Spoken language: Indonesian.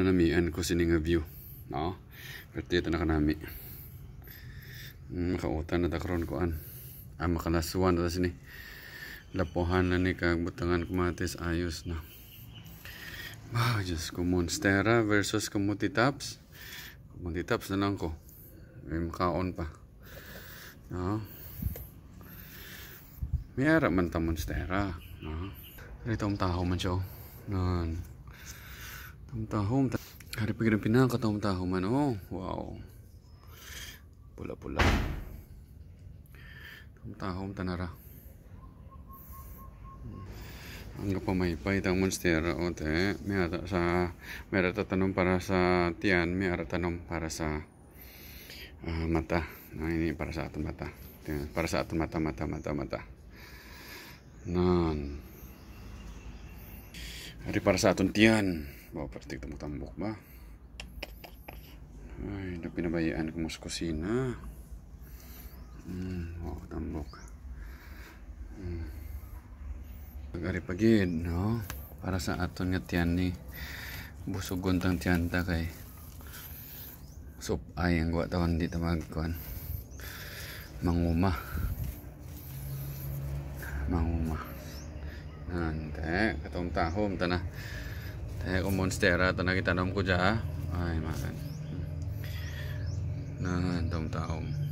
Nanamian ko sining view. No? Pero ito na kanami. Hmm, Makautan na takron ko an. Ah, makalasuan na sini. Lapohan na ni kagbutangan kumatis. Ayos na. Wow, ah, Diyos ko. Monstera versus Kamuti Taps. Kamuti Taps na lang ko. May makaon pa. No? May arap man ta Monstera. No? Rito ang taho man siya. Oh. Nun. Tahum-tahum. Hari pikiran pinang ke tahum-tahuman. Oh, wow. Pula-pula. Tahum-tahum tanara. Ang kapamaypay tang monster o te. May ata sa... May ata tanong para sa tiyan. May ata tanong para sa... Uh, ah, mata. Nah, ini para sa ating mata. Para sa ating mata, mata, mata, mata. Nan. Hari para sa ating tiyan bawa plastik tambok-tambok ba ay na pinabayaan kong mas kusina hmm, oh tambok hmm. agari pagid no para sa aton nga tiyan ni busog gontang tiyanta kay sup ay ang guwa tawon di tamag kuan manguma manguma Ante, katong tahom tanah Tanya eh, ko monstera ito nakitanom ko dyan. Ah. Ay, makan. Nandong taong.